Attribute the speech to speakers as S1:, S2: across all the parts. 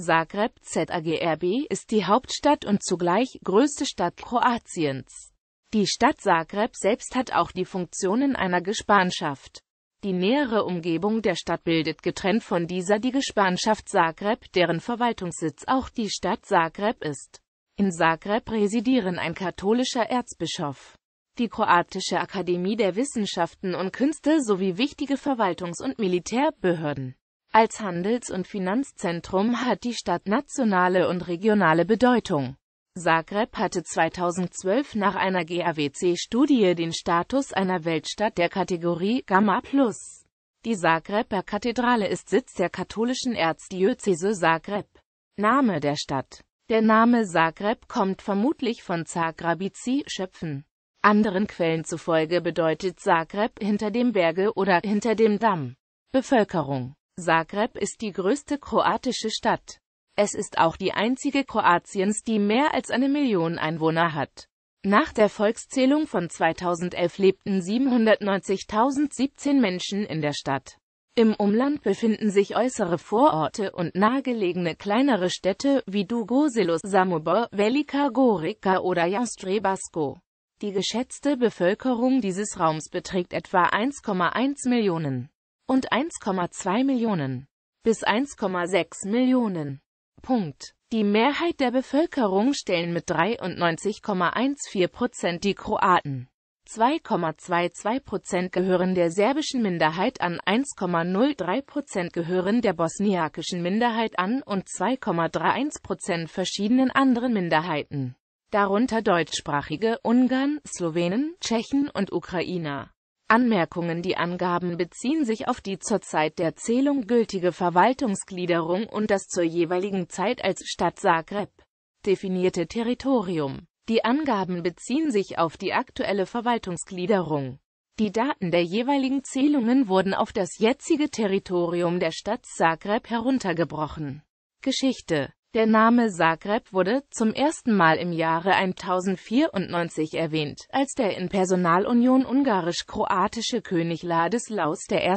S1: Zagreb ZAGRB ist die Hauptstadt und zugleich größte Stadt Kroatiens. Die Stadt Zagreb selbst hat auch die Funktionen einer Gespanschaft. Die nähere Umgebung der Stadt bildet getrennt von dieser die Gespanschaft Zagreb, deren Verwaltungssitz auch die Stadt Zagreb ist. In Zagreb residieren ein katholischer Erzbischof, die kroatische Akademie der Wissenschaften und Künste sowie wichtige Verwaltungs- und Militärbehörden. Als Handels- und Finanzzentrum hat die Stadt nationale und regionale Bedeutung. Zagreb hatte 2012 nach einer GAWC-Studie den Status einer Weltstadt der Kategorie Gamma Plus. Die Zagreber Kathedrale ist Sitz der katholischen Erzdiözese Zagreb. Name der Stadt Der Name Zagreb kommt vermutlich von Zagrabici, Schöpfen. Anderen Quellen zufolge bedeutet Zagreb hinter dem Berge oder hinter dem Damm. Bevölkerung Zagreb ist die größte kroatische Stadt. Es ist auch die einzige Kroatiens, die mehr als eine Million Einwohner hat. Nach der Volkszählung von 2011 lebten 790.017 Menschen in der Stadt. Im Umland befinden sich äußere Vororte und nahegelegene kleinere Städte wie Dugoselus, Samobor, Velika Gorica oder Jastrebasko. Die geschätzte Bevölkerung dieses Raums beträgt etwa 1,1 Millionen und 1,2 Millionen bis 1,6 Millionen. Punkt. Die Mehrheit der Bevölkerung stellen mit 93,14 Prozent die Kroaten. 2,22 Prozent gehören der serbischen Minderheit an, 1,03 Prozent gehören der bosniakischen Minderheit an und 2,31 Prozent verschiedenen anderen Minderheiten, darunter deutschsprachige Ungarn, Slowenen, Tschechen und Ukrainer. Anmerkungen Die Angaben beziehen sich auf die zur Zeit der Zählung gültige Verwaltungsgliederung und das zur jeweiligen Zeit als Stadt Zagreb definierte Territorium. Die Angaben beziehen sich auf die aktuelle Verwaltungsgliederung. Die Daten der jeweiligen Zählungen wurden auf das jetzige Territorium der Stadt Zagreb heruntergebrochen. Geschichte der Name Zagreb wurde zum ersten Mal im Jahre 1094 erwähnt, als der in Personalunion ungarisch-kroatische König Ladislaus I.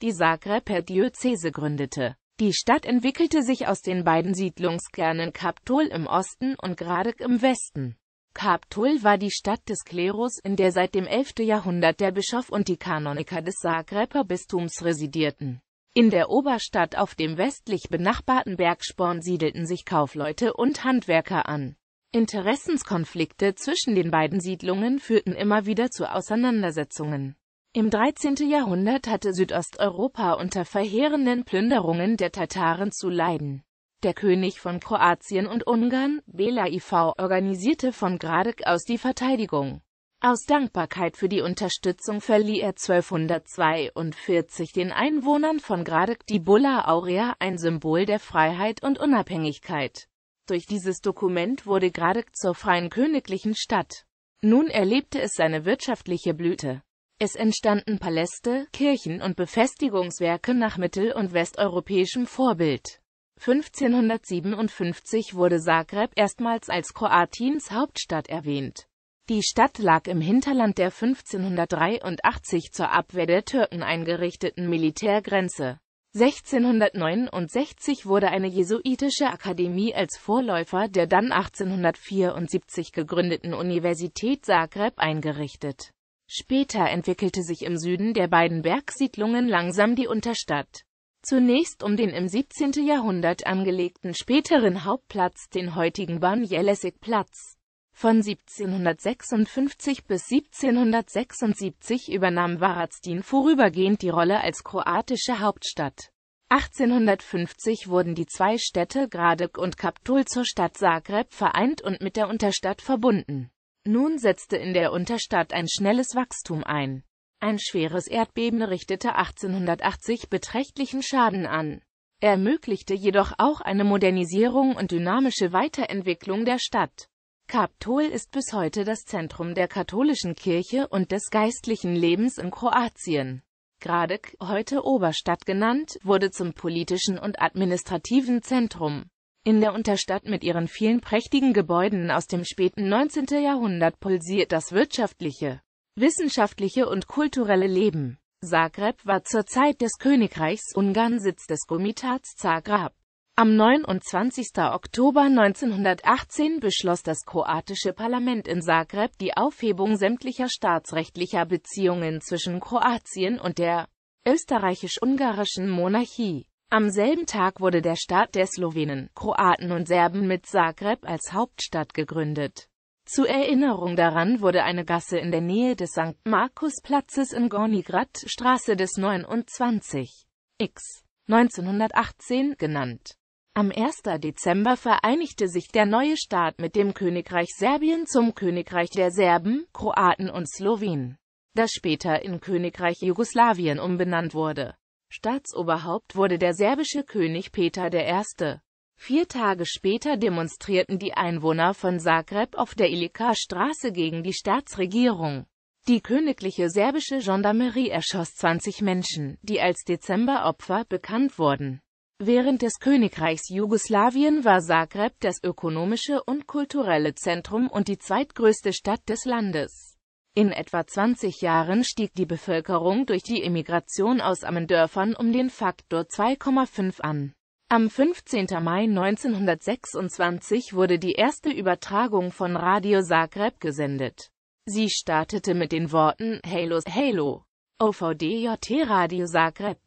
S1: die Zagreber Diözese gründete. Die Stadt entwickelte sich aus den beiden Siedlungskernen Kaptol im Osten und Gradek im Westen. Kaptol war die Stadt des Klerus, in der seit dem 11. Jahrhundert der Bischof und die Kanoniker des Zagreber Bistums residierten. In der Oberstadt auf dem westlich benachbarten Bergsporn siedelten sich Kaufleute und Handwerker an. Interessenskonflikte zwischen den beiden Siedlungen führten immer wieder zu Auseinandersetzungen. Im 13. Jahrhundert hatte Südosteuropa unter verheerenden Plünderungen der Tataren zu leiden. Der König von Kroatien und Ungarn, Bela IV., organisierte von Gradek aus die Verteidigung. Aus Dankbarkeit für die Unterstützung verlieh er 1242 den Einwohnern von Gradek die Bulla Aurea, ein Symbol der Freiheit und Unabhängigkeit. Durch dieses Dokument wurde Gradek zur freien königlichen Stadt. Nun erlebte es seine wirtschaftliche Blüte. Es entstanden Paläste, Kirchen und Befestigungswerke nach mittel- und westeuropäischem Vorbild. 1557 wurde Zagreb erstmals als Kroatiens Hauptstadt erwähnt. Die Stadt lag im Hinterland der 1583 zur Abwehr der Türken eingerichteten Militärgrenze. 1669 wurde eine jesuitische Akademie als Vorläufer der dann 1874 gegründeten Universität Zagreb eingerichtet. Später entwickelte sich im Süden der beiden Bergsiedlungen langsam die Unterstadt. Zunächst um den im 17. Jahrhundert angelegten späteren Hauptplatz, den heutigen Ban Jelesek Platz. Von 1756 bis 1776 übernahm Varazdin vorübergehend die Rolle als kroatische Hauptstadt. 1850 wurden die zwei Städte Gradek und Kaptol zur Stadt Zagreb vereint und mit der Unterstadt verbunden. Nun setzte in der Unterstadt ein schnelles Wachstum ein. Ein schweres Erdbeben richtete 1880 beträchtlichen Schaden an, Er ermöglichte jedoch auch eine Modernisierung und dynamische Weiterentwicklung der Stadt. Kaptol ist bis heute das Zentrum der katholischen Kirche und des geistlichen Lebens in Kroatien. Gradek, heute Oberstadt genannt, wurde zum politischen und administrativen Zentrum. In der Unterstadt mit ihren vielen prächtigen Gebäuden aus dem späten 19. Jahrhundert pulsiert das wirtschaftliche, wissenschaftliche und kulturelle Leben. Zagreb war zur Zeit des Königreichs Ungarn Sitz des Komitats Zagreb. Am 29. Oktober 1918 beschloss das kroatische Parlament in Zagreb die Aufhebung sämtlicher staatsrechtlicher Beziehungen zwischen Kroatien und der österreichisch-ungarischen Monarchie. Am selben Tag wurde der Staat der Slowenen, Kroaten und Serben mit Zagreb als Hauptstadt gegründet. Zur Erinnerung daran wurde eine Gasse in der Nähe des St. Markus-Platzes in Gornigrad, Straße des 29. X. 1918 genannt. Am 1. Dezember vereinigte sich der neue Staat mit dem Königreich Serbien zum Königreich der Serben, Kroaten und Slowenen, das später in Königreich Jugoslawien umbenannt wurde. Staatsoberhaupt wurde der serbische König Peter I. Vier Tage später demonstrierten die Einwohner von Zagreb auf der Ilika Straße gegen die Staatsregierung. Die königliche serbische Gendarmerie erschoss 20 Menschen, die als Dezemberopfer bekannt wurden. Während des Königreichs Jugoslawien war Zagreb das ökonomische und kulturelle Zentrum und die zweitgrößte Stadt des Landes. In etwa 20 Jahren stieg die Bevölkerung durch die Emigration aus Ammendörfern um den Faktor 2,5 an. Am 15. Mai 1926 wurde die erste Übertragung von Radio Zagreb gesendet. Sie startete mit den Worten Halos Halo. OVDJT Radio Zagreb.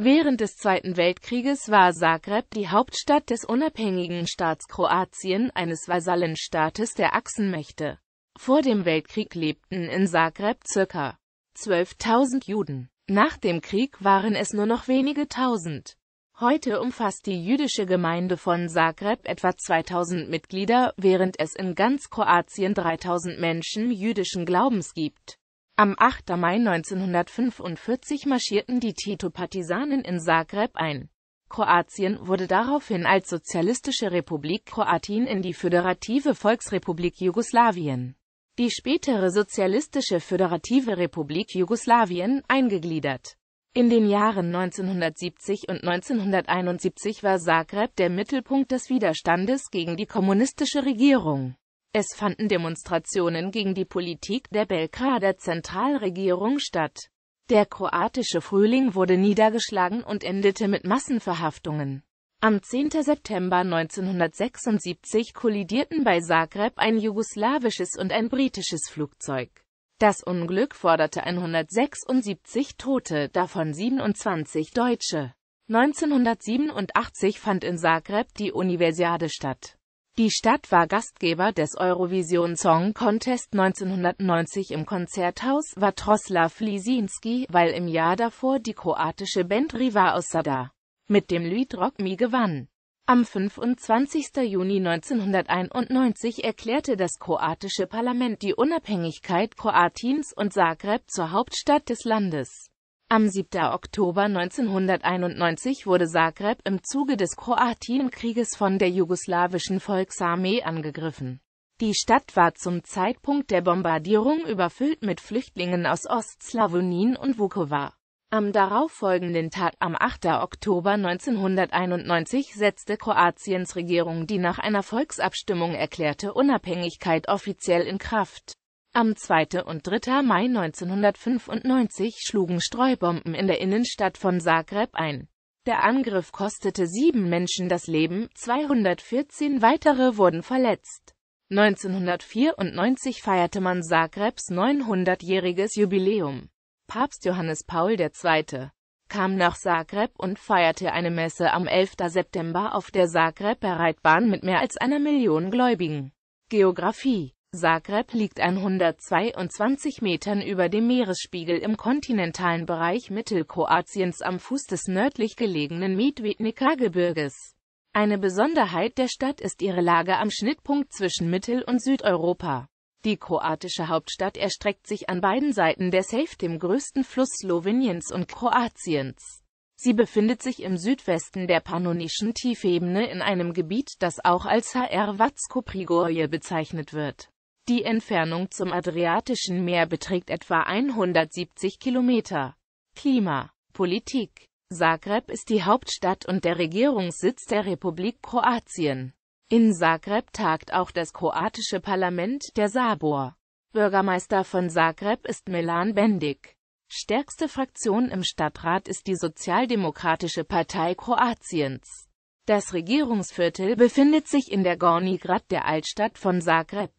S1: Während des Zweiten Weltkrieges war Zagreb die Hauptstadt des unabhängigen Staats Kroatien, eines Vasallenstaates der Achsenmächte. Vor dem Weltkrieg lebten in Zagreb ca. 12.000 Juden. Nach dem Krieg waren es nur noch wenige tausend. Heute umfasst die jüdische Gemeinde von Zagreb etwa 2000 Mitglieder, während es in ganz Kroatien 3000 Menschen jüdischen Glaubens gibt. Am 8. Mai 1945 marschierten die Tito-Partisanen in Zagreb ein. Kroatien wurde daraufhin als Sozialistische Republik Kroatien in die Föderative Volksrepublik Jugoslawien, die spätere Sozialistische Föderative Republik Jugoslawien, eingegliedert. In den Jahren 1970 und 1971 war Zagreb der Mittelpunkt des Widerstandes gegen die kommunistische Regierung. Es fanden Demonstrationen gegen die Politik der Belgrader Zentralregierung statt. Der kroatische Frühling wurde niedergeschlagen und endete mit Massenverhaftungen. Am 10. September 1976 kollidierten bei Zagreb ein jugoslawisches und ein britisches Flugzeug. Das Unglück forderte 176 Tote, davon 27 Deutsche. 1987 fand in Zagreb die Universiade statt. Die Stadt war Gastgeber des Eurovision Song Contest 1990 im Konzerthaus Vatroslav Lisinski, weil im Jahr davor die kroatische Band Riva aus Sada mit dem Lied Rock Me gewann. Am 25. Juni 1991 erklärte das kroatische Parlament die Unabhängigkeit Kroatiens und Zagreb zur Hauptstadt des Landes. Am 7. Oktober 1991 wurde Zagreb im Zuge des Kroatienkrieges von der jugoslawischen Volksarmee angegriffen. Die Stadt war zum Zeitpunkt der Bombardierung überfüllt mit Flüchtlingen aus Ostslawonien und Vukovar. Am darauffolgenden Tag, am 8. Oktober 1991, setzte Kroatiens Regierung die nach einer Volksabstimmung erklärte Unabhängigkeit offiziell in Kraft am 2. und 3. Mai 1995 schlugen Streubomben in der Innenstadt von Zagreb ein. Der Angriff kostete sieben Menschen das Leben, 214 weitere wurden verletzt. 1994 feierte man Zagrebs 900-jähriges Jubiläum. Papst Johannes Paul II. kam nach Zagreb und feierte eine Messe am 11. September auf der Zagreber Reitbahn mit mehr als einer Million Gläubigen. Geografie Zagreb liegt 122 Metern über dem Meeresspiegel im kontinentalen Bereich Mittelkroatiens am Fuß des nördlich gelegenen medvednica Gebirges. Eine Besonderheit der Stadt ist ihre Lage am Schnittpunkt zwischen Mittel- und Südeuropa. Die kroatische Hauptstadt erstreckt sich an beiden Seiten der Save, dem größten Fluss Sloweniens und Kroatiens. Sie befindet sich im Südwesten der Pannonischen Tiefebene in einem Gebiet, das auch als HR Vatsko Prigorje bezeichnet wird. Die Entfernung zum Adriatischen Meer beträgt etwa 170 Kilometer. Klima. Politik. Zagreb ist die Hauptstadt und der Regierungssitz der Republik Kroatien. In Zagreb tagt auch das kroatische Parlament, der Sabor. Bürgermeister von Zagreb ist Milan Bendik. Stärkste Fraktion im Stadtrat ist die Sozialdemokratische Partei Kroatiens. Das Regierungsviertel befindet sich in der Gornigrad der Altstadt von Zagreb.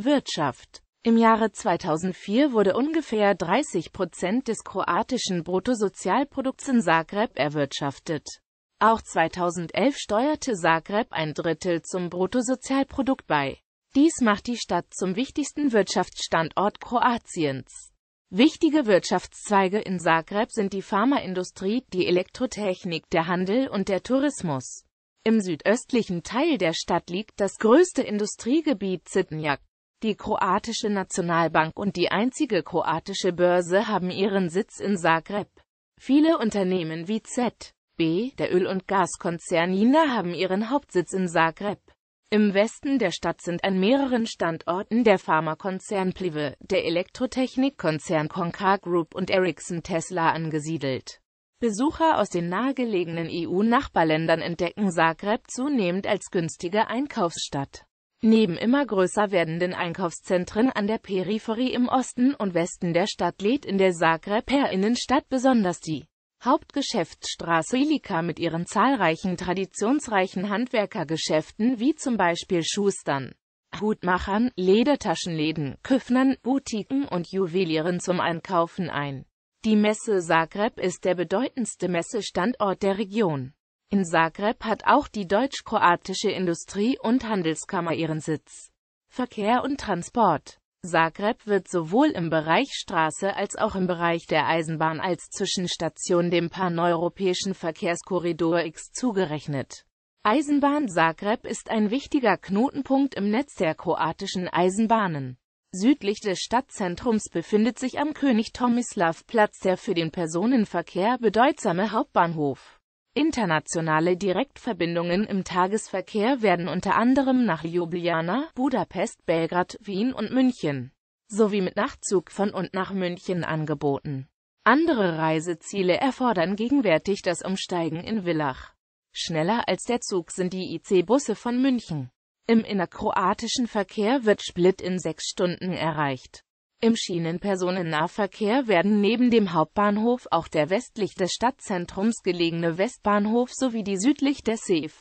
S1: Wirtschaft Im Jahre 2004 wurde ungefähr 30 Prozent des kroatischen Bruttosozialprodukts in Zagreb erwirtschaftet. Auch 2011 steuerte Zagreb ein Drittel zum Bruttosozialprodukt bei. Dies macht die Stadt zum wichtigsten Wirtschaftsstandort Kroatiens. Wichtige Wirtschaftszweige in Zagreb sind die Pharmaindustrie, die Elektrotechnik, der Handel und der Tourismus. Im südöstlichen Teil der Stadt liegt das größte Industriegebiet Zitnjak. Die kroatische Nationalbank und die einzige kroatische Börse haben ihren Sitz in Zagreb. Viele Unternehmen wie ZB, der Öl- und Gaskonzern Jina haben ihren Hauptsitz in Zagreb. Im Westen der Stadt sind an mehreren Standorten der Pharmakonzern Plive, der Elektrotechnikkonzern Concar Group und Ericsson Tesla angesiedelt. Besucher aus den nahegelegenen EU-Nachbarländern entdecken Zagreb zunehmend als günstige Einkaufsstadt. Neben immer größer werdenden Einkaufszentren an der Peripherie im Osten und Westen der Stadt lädt in der zagreb Zagreber Innenstadt besonders die Hauptgeschäftsstraße Ilika mit ihren zahlreichen traditionsreichen Handwerkergeschäften wie zum Beispiel Schustern, Hutmachern, Ledertaschenläden, Küffnern, Boutiquen und Juwelieren zum Einkaufen ein. Die Messe Zagreb ist der bedeutendste Messestandort der Region. In Zagreb hat auch die deutsch-kroatische Industrie- und Handelskammer ihren Sitz. Verkehr und Transport Zagreb wird sowohl im Bereich Straße als auch im Bereich der Eisenbahn als Zwischenstation dem paneuropäischen Verkehrskorridor X zugerechnet. Eisenbahn Zagreb ist ein wichtiger Knotenpunkt im Netz der kroatischen Eisenbahnen. Südlich des Stadtzentrums befindet sich am König Tomislav Platz der für den Personenverkehr bedeutsame Hauptbahnhof. Internationale Direktverbindungen im Tagesverkehr werden unter anderem nach Ljubljana, Budapest, Belgrad, Wien und München sowie mit Nachtzug von und nach München angeboten. Andere Reiseziele erfordern gegenwärtig das Umsteigen in Villach. Schneller als der Zug sind die IC-Busse von München. Im innerkroatischen Verkehr wird Split in sechs Stunden erreicht. Im Schienenpersonennahverkehr werden neben dem Hauptbahnhof auch der westlich des Stadtzentrums gelegene Westbahnhof sowie die südlich der Safe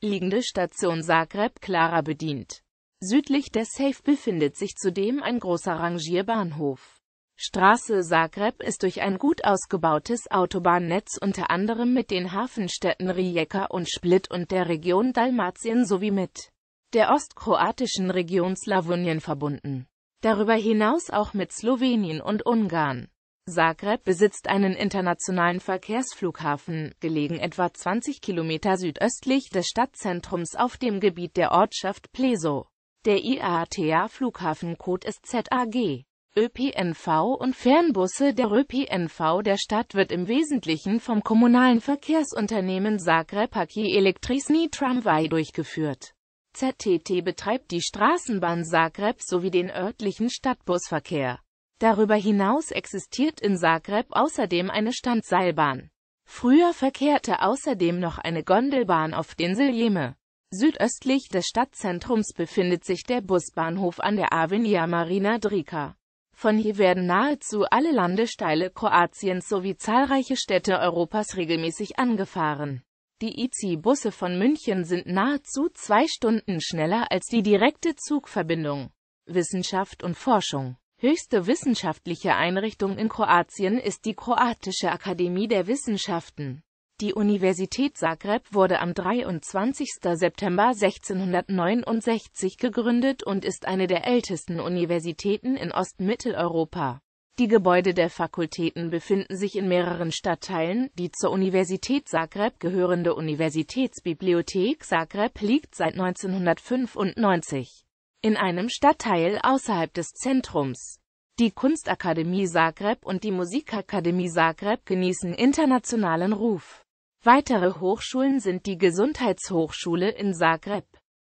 S1: liegende Station Zagreb Klara bedient. Südlich der Safe befindet sich zudem ein großer Rangierbahnhof. Straße Zagreb ist durch ein gut ausgebautes Autobahnnetz unter anderem mit den Hafenstädten Rijeka und Split und der Region Dalmatien sowie mit der ostkroatischen Region Slawonien verbunden darüber hinaus auch mit Slowenien und Ungarn. Zagreb besitzt einen internationalen Verkehrsflughafen, gelegen etwa 20 Kilometer südöstlich des Stadtzentrums auf dem Gebiet der Ortschaft Pleso. Der IATA-Flughafencode ist ZAG. ÖPNV und Fernbusse Der ÖPNV der Stadt wird im Wesentlichen vom kommunalen Verkehrsunternehmen Zagreb Paki Elektrisni Tramway durchgeführt. ZTT betreibt die Straßenbahn Zagreb sowie den örtlichen Stadtbusverkehr. Darüber hinaus existiert in Zagreb außerdem eine Standseilbahn. Früher verkehrte außerdem noch eine Gondelbahn auf den Siljeme. Südöstlich des Stadtzentrums befindet sich der Busbahnhof an der Avenija Marina Drika. Von hier werden nahezu alle Landesteile Kroatiens sowie zahlreiche Städte Europas regelmäßig angefahren. Die ICI-Busse von München sind nahezu zwei Stunden schneller als die direkte Zugverbindung. Wissenschaft und Forschung Höchste wissenschaftliche Einrichtung in Kroatien ist die Kroatische Akademie der Wissenschaften. Die Universität Zagreb wurde am 23. September 1669 gegründet und ist eine der ältesten Universitäten in Ostmitteleuropa die Gebäude der Fakultäten befinden sich in mehreren Stadtteilen. Die zur Universität Zagreb gehörende Universitätsbibliothek Zagreb liegt seit 1995 in einem Stadtteil außerhalb des Zentrums. Die Kunstakademie Zagreb und die Musikakademie Zagreb genießen internationalen Ruf. Weitere Hochschulen sind die Gesundheitshochschule in Zagreb,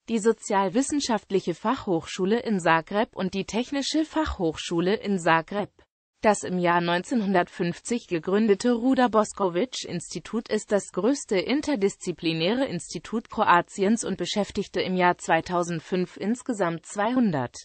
S1: die Sozialwissenschaftliche Fachhochschule in Zagreb und die Technische Fachhochschule in Zagreb. Das im Jahr 1950 gegründete Ruda Boskovic-Institut ist das größte interdisziplinäre Institut Kroatiens und beschäftigte im Jahr 2005 insgesamt 200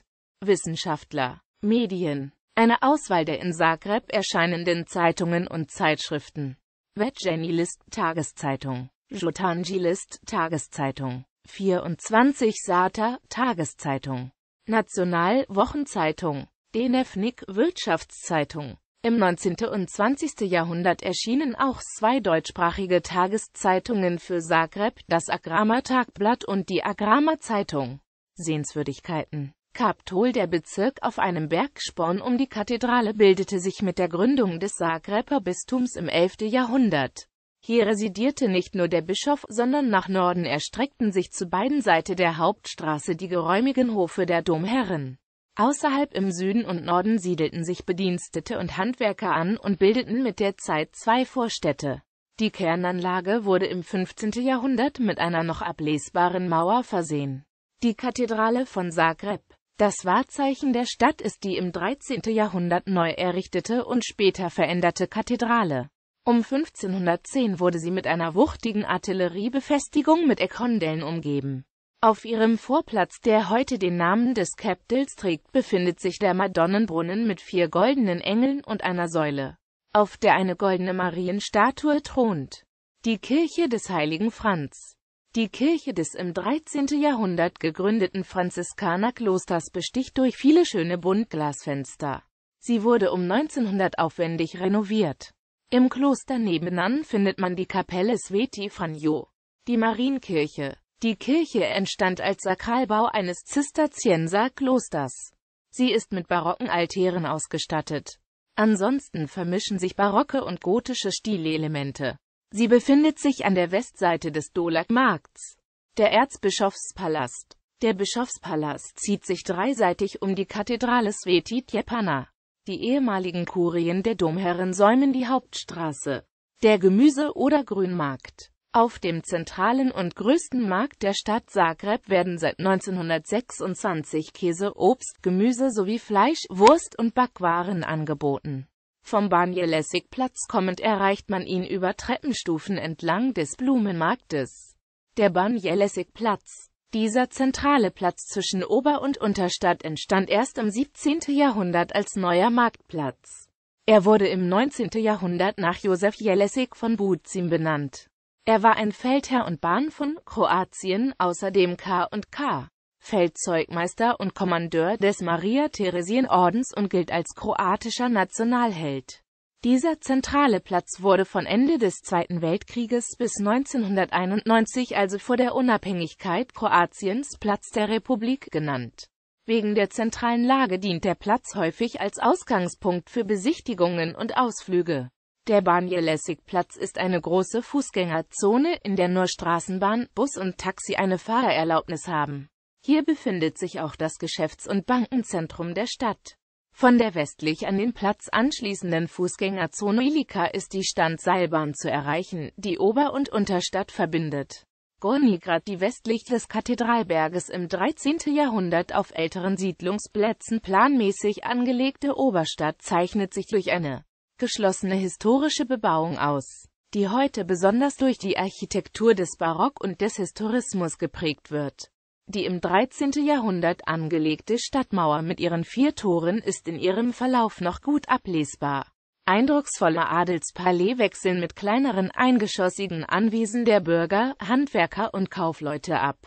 S1: Wissenschaftler. Medien. Eine Auswahl der in Zagreb erscheinenden Zeitungen und Zeitschriften. Večernji List Tageszeitung, Jotanji List Tageszeitung, 24 Sata Tageszeitung, National Wochenzeitung, Denefnik Wirtschaftszeitung. Im 19. und 20. Jahrhundert erschienen auch zwei deutschsprachige Tageszeitungen für Zagreb, das Agrama Tagblatt und die Agrama Zeitung. Sehenswürdigkeiten Kaptol der Bezirk auf einem Bergsporn um die Kathedrale bildete sich mit der Gründung des Zagreber Bistums im 11. Jahrhundert. Hier residierte nicht nur der Bischof, sondern nach Norden erstreckten sich zu beiden Seiten der Hauptstraße die geräumigen Hofe der Domherren. Außerhalb im Süden und Norden siedelten sich Bedienstete und Handwerker an und bildeten mit der Zeit zwei Vorstädte. Die Kernanlage wurde im 15. Jahrhundert mit einer noch ablesbaren Mauer versehen. Die Kathedrale von Zagreb. Das Wahrzeichen der Stadt ist die im 13. Jahrhundert neu errichtete und später veränderte Kathedrale. Um 1510 wurde sie mit einer wuchtigen Artilleriebefestigung mit Eckhondellen umgeben. Auf ihrem Vorplatz, der heute den Namen des Capitals trägt, befindet sich der Madonnenbrunnen mit vier goldenen Engeln und einer Säule, auf der eine goldene Marienstatue thront. Die Kirche des heiligen Franz Die Kirche des im 13. Jahrhundert gegründeten Franziskanerklosters besticht durch viele schöne Buntglasfenster. Sie wurde um 1900 aufwendig renoviert. Im Kloster nebenan findet man die Kapelle Sveti Franjo, die Marienkirche. Die Kirche entstand als Sakralbau eines Zisterzienserklosters. Sie ist mit barocken Altären ausgestattet. Ansonsten vermischen sich barocke und gotische Stilelemente. Sie befindet sich an der Westseite des dolak markts Der Erzbischofspalast. Der Bischofspalast zieht sich dreiseitig um die Kathedrale Sveti Tjepana. Die ehemaligen Kurien der Domherren säumen die Hauptstraße. Der Gemüse- oder Grünmarkt. Auf dem zentralen und größten Markt der Stadt Zagreb werden seit 1926 Käse, Obst, Gemüse sowie Fleisch, Wurst und Backwaren angeboten. Vom Banjelessig-Platz kommend erreicht man ihn über Treppenstufen entlang des Blumenmarktes. Der Banjelessig-Platz dieser zentrale Platz zwischen Ober- und Unterstadt entstand erst im 17. Jahrhundert als neuer Marktplatz. Er wurde im 19. Jahrhundert nach Josef Jelesik von Buzin benannt. Er war ein Feldherr und Bahn von Kroatien, außerdem K und K. Feldzeugmeister und Kommandeur des Maria-Theresien-Ordens und gilt als kroatischer Nationalheld. Dieser zentrale Platz wurde von Ende des Zweiten Weltkrieges bis 1991, also vor der Unabhängigkeit Kroatiens, Platz der Republik genannt. Wegen der zentralen Lage dient der Platz häufig als Ausgangspunkt für Besichtigungen und Ausflüge. Der Bahnjelecek-Platz ist eine große Fußgängerzone, in der nur Straßenbahn, Bus und Taxi eine Fahrerlaubnis haben. Hier befindet sich auch das Geschäfts- und Bankenzentrum der Stadt. Von der westlich an den Platz anschließenden Fußgängerzone Ilika ist die Standseilbahn zu erreichen, die Ober- und Unterstadt verbindet. Gornigrad, die westlich des Kathedralberges im 13. Jahrhundert auf älteren Siedlungsplätzen planmäßig angelegte Oberstadt zeichnet sich durch eine geschlossene historische Bebauung aus, die heute besonders durch die Architektur des Barock und des Historismus geprägt wird. Die im 13. Jahrhundert angelegte Stadtmauer mit ihren vier Toren ist in ihrem Verlauf noch gut ablesbar. Eindrucksvolle Adelspalais wechseln mit kleineren eingeschossigen Anwesen der Bürger, Handwerker und Kaufleute ab.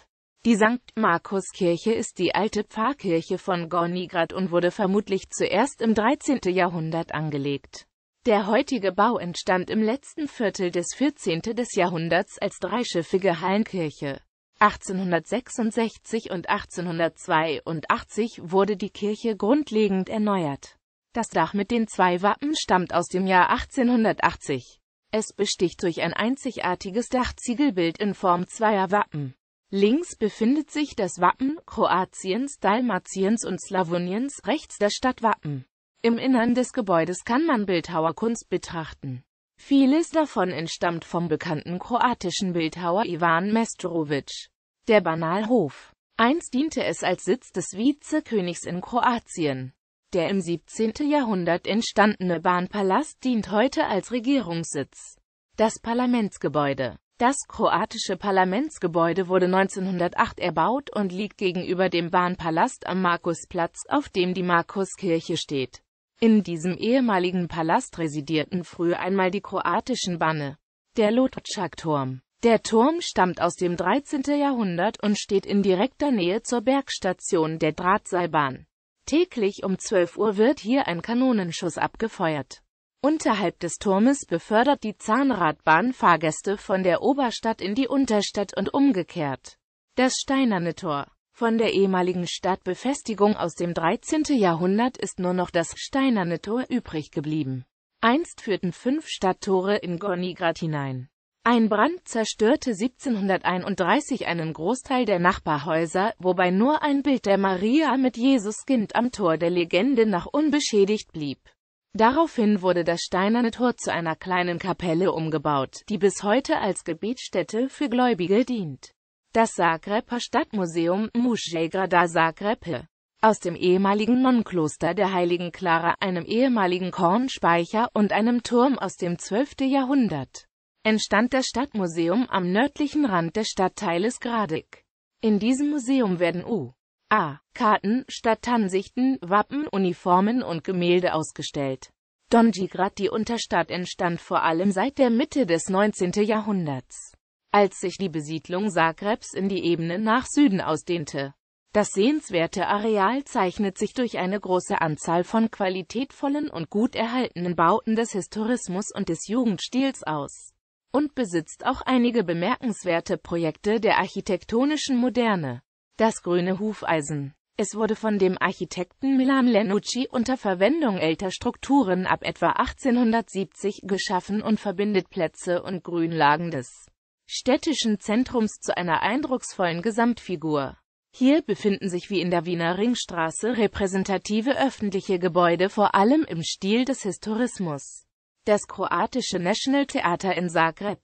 S1: Die St. Markus-Kirche ist die alte Pfarrkirche von Gornigrad und wurde vermutlich zuerst im 13. Jahrhundert angelegt. Der heutige Bau entstand im letzten Viertel des 14. des Jahrhunderts als dreischiffige Hallenkirche. 1866 und 1882 wurde die Kirche grundlegend erneuert. Das Dach mit den zwei Wappen stammt aus dem Jahr 1880. Es besticht durch ein einzigartiges Dachziegelbild in Form zweier Wappen. Links befindet sich das Wappen Kroatiens, Dalmatiens und Slawoniens, rechts das Stadtwappen. Im Innern des Gebäudes kann man Bildhauerkunst betrachten. Vieles davon entstammt vom bekannten kroatischen Bildhauer Ivan Mestorović. Der Banalhof. Einst diente es als Sitz des Vizekönigs in Kroatien. Der im 17. Jahrhundert entstandene Bahnpalast dient heute als Regierungssitz. Das Parlamentsgebäude. Das kroatische Parlamentsgebäude wurde 1908 erbaut und liegt gegenüber dem Bahnpalast am Markusplatz, auf dem die Markuskirche steht. In diesem ehemaligen Palast residierten früh einmal die kroatischen Banne. Der Lototschak-Turm. Der Turm stammt aus dem 13. Jahrhundert und steht in direkter Nähe zur Bergstation der Drahtseilbahn. Täglich um 12 Uhr wird hier ein Kanonenschuss abgefeuert. Unterhalb des Turmes befördert die Zahnradbahn Fahrgäste von der Oberstadt in die Unterstadt und umgekehrt. Das Steinerne Tor von der ehemaligen Stadtbefestigung aus dem 13. Jahrhundert ist nur noch das «Steinerne Tor» übrig geblieben. Einst führten fünf Stadttore in Gornigrad hinein. Ein Brand zerstörte 1731 einen Großteil der Nachbarhäuser, wobei nur ein Bild der Maria mit Jesus Kind am Tor der Legende nach unbeschädigt blieb. Daraufhin wurde das Steinerne Tor zu einer kleinen Kapelle umgebaut, die bis heute als Gebetsstätte für Gläubige dient. Das Zagreber Stadtmuseum Muzeja da Zagrebe aus dem ehemaligen Nonnenkloster der Heiligen Klara, einem ehemaligen Kornspeicher und einem Turm aus dem 12. Jahrhundert, entstand das Stadtmuseum am nördlichen Rand des Stadtteiles Gradik. In diesem Museum werden U. A. Karten, Stadtansichten, Wappen, Uniformen und Gemälde ausgestellt. Donjigrad, die Unterstadt, entstand vor allem seit der Mitte des 19. Jahrhunderts als sich die Besiedlung Zagrebs in die Ebene nach Süden ausdehnte. Das sehenswerte Areal zeichnet sich durch eine große Anzahl von qualitätvollen und gut erhaltenen Bauten des Historismus und des Jugendstils aus und besitzt auch einige bemerkenswerte Projekte der architektonischen Moderne. Das grüne Hufeisen. Es wurde von dem Architekten Milan Lenucci unter Verwendung älter Strukturen ab etwa 1870 geschaffen und verbindet Plätze und Grünlagen des städtischen Zentrums zu einer eindrucksvollen Gesamtfigur. Hier befinden sich wie in der Wiener Ringstraße repräsentative öffentliche Gebäude vor allem im Stil des Historismus. Das kroatische National Theater in Zagreb.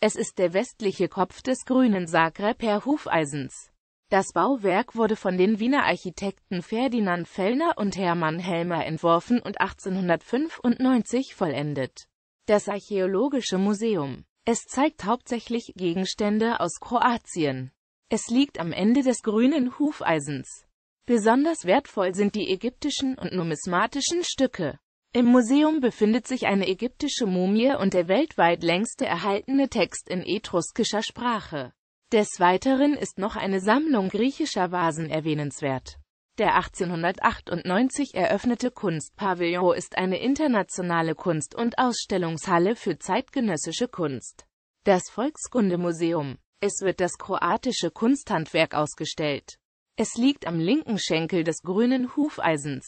S1: Es ist der westliche Kopf des grünen Zagreb Zagreber Hufeisens. Das Bauwerk wurde von den Wiener Architekten Ferdinand Fellner und Hermann Helmer entworfen und 1895 vollendet. Das Archäologische Museum es zeigt hauptsächlich Gegenstände aus Kroatien. Es liegt am Ende des grünen Hufeisens. Besonders wertvoll sind die ägyptischen und numismatischen Stücke. Im Museum befindet sich eine ägyptische Mumie und der weltweit längste erhaltene Text in etruskischer Sprache. Des Weiteren ist noch eine Sammlung griechischer Vasen erwähnenswert. Der 1898 eröffnete Kunstpavillon ist eine internationale Kunst- und Ausstellungshalle für zeitgenössische Kunst. Das Volkskundemuseum. Es wird das kroatische Kunsthandwerk ausgestellt. Es liegt am linken Schenkel des grünen Hufeisens.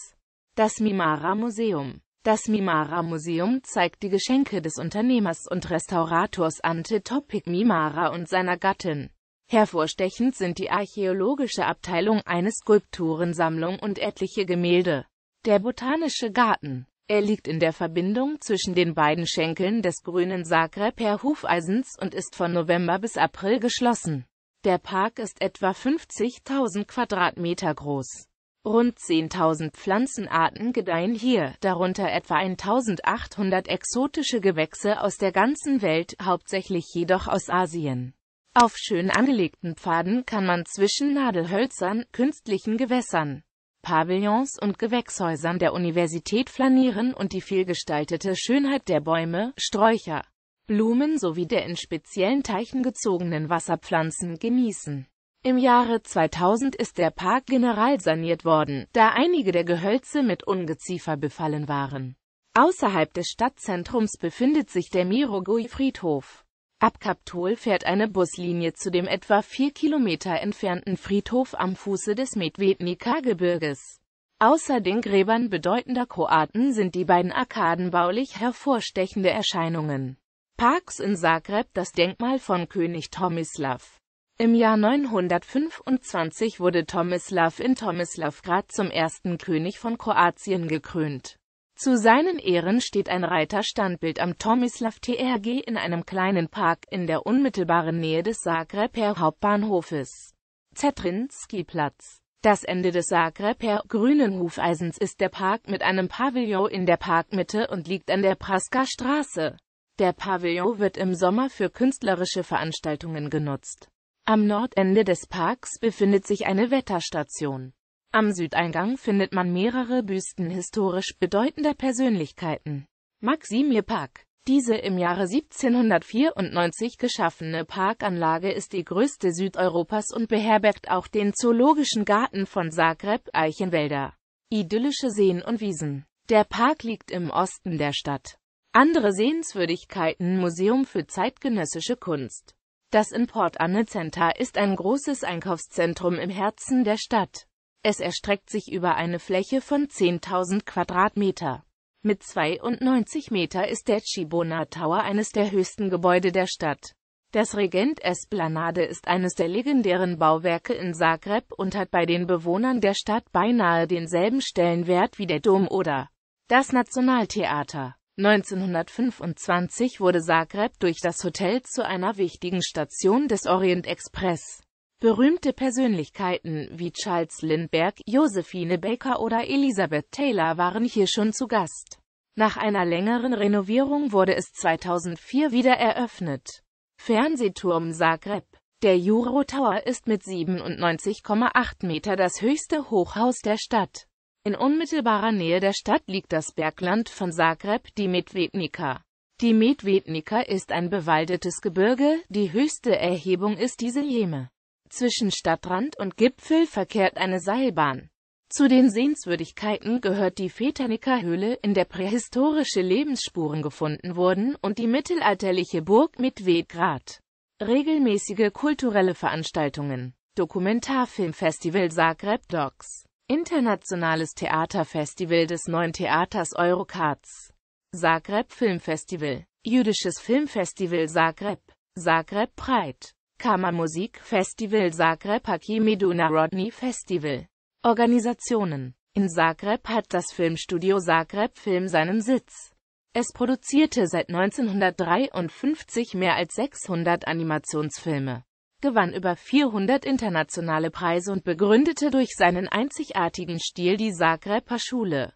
S1: Das Mimara Museum. Das Mimara Museum zeigt die Geschenke des Unternehmers und Restaurators Ante Topic Mimara und seiner Gattin. Hervorstechend sind die archäologische Abteilung eine Skulpturensammlung und etliche Gemälde. Der Botanische Garten. Er liegt in der Verbindung zwischen den beiden Schenkeln des grünen Zagreb Herr Hufeisens und ist von November bis April geschlossen. Der Park ist etwa 50.000 Quadratmeter groß. Rund 10.000 Pflanzenarten gedeihen hier, darunter etwa 1.800 exotische Gewächse aus der ganzen Welt, hauptsächlich jedoch aus Asien. Auf schön angelegten Pfaden kann man zwischen Nadelhölzern, künstlichen Gewässern, Pavillons und Gewächshäusern der Universität flanieren und die vielgestaltete Schönheit der Bäume, Sträucher, Blumen sowie der in speziellen Teichen gezogenen Wasserpflanzen genießen. Im Jahre 2000 ist der Park generalsaniert worden, da einige der Gehölze mit Ungeziefer befallen waren. Außerhalb des Stadtzentrums befindet sich der Mirogoj-Friedhof. Ab Kaptol fährt eine Buslinie zu dem etwa vier Kilometer entfernten Friedhof am Fuße des Medvednica-Gebirges. Außer den Gräbern bedeutender Kroaten sind die beiden Arkaden baulich hervorstechende Erscheinungen. Parks in Zagreb das Denkmal von König Tomislav. Im Jahr 925 wurde Tomislav in Tomislavgrad zum ersten König von Kroatien gekrönt. Zu seinen Ehren steht ein Reiterstandbild am Tomislav TRG in einem kleinen Park in der unmittelbaren Nähe des Zagreber Hauptbahnhofes. Zetrinski-Platz das Ende des Zagreber grünen Hufeisens ist der Park mit einem Pavillon in der Parkmitte und liegt an der Praska Straße. Der Pavillon wird im Sommer für künstlerische Veranstaltungen genutzt. Am Nordende des Parks befindet sich eine Wetterstation. Am Südeingang findet man mehrere Büsten historisch bedeutender Persönlichkeiten. Maxim Park diese im Jahre 1794 geschaffene Parkanlage ist die größte Südeuropas und beherbergt auch den Zoologischen Garten von Zagreb, Eichenwälder, idyllische Seen und Wiesen. Der Park liegt im Osten der Stadt. Andere Sehenswürdigkeiten Museum für zeitgenössische Kunst. Das in Port Anne Center ist ein großes Einkaufszentrum im Herzen der Stadt. Es erstreckt sich über eine Fläche von 10.000 Quadratmeter. Mit 92 Meter ist der Chibona Tower eines der höchsten Gebäude der Stadt. Das Regent Esplanade ist eines der legendären Bauwerke in Zagreb und hat bei den Bewohnern der Stadt beinahe denselben Stellenwert wie der Dom oder das Nationaltheater. 1925 wurde Zagreb durch das Hotel zu einer wichtigen Station des Orient Express. Berühmte Persönlichkeiten wie Charles Lindbergh, Josephine Baker oder Elizabeth Taylor waren hier schon zu Gast. Nach einer längeren Renovierung wurde es 2004 wieder eröffnet. Fernsehturm Zagreb Der Juro Tower ist mit 97,8 Meter das höchste Hochhaus der Stadt. In unmittelbarer Nähe der Stadt liegt das Bergland von Zagreb, die Medvednica. Die Medvednica ist ein bewaldetes Gebirge, die höchste Erhebung ist diese Jeme. Zwischen Stadtrand und Gipfel verkehrt eine Seilbahn. Zu den Sehenswürdigkeiten gehört die Veternicker Höhle, in der prähistorische Lebensspuren gefunden wurden, und die mittelalterliche Burg mit Wedgrad. Regelmäßige kulturelle Veranstaltungen. Dokumentarfilmfestival Zagreb Docs. Internationales Theaterfestival des neuen Theaters Eurocards. Zagreb Filmfestival. Jüdisches Filmfestival Zagreb. Zagreb Pride. Kammermusikfestival Festival Zagreb Haki Rodney Festival. Organisationen. In Zagreb hat das Filmstudio Zagreb Film seinen Sitz. Es produzierte seit 1953 mehr als 600 Animationsfilme, gewann über 400 internationale Preise und begründete durch seinen einzigartigen Stil die Zagreber Schule.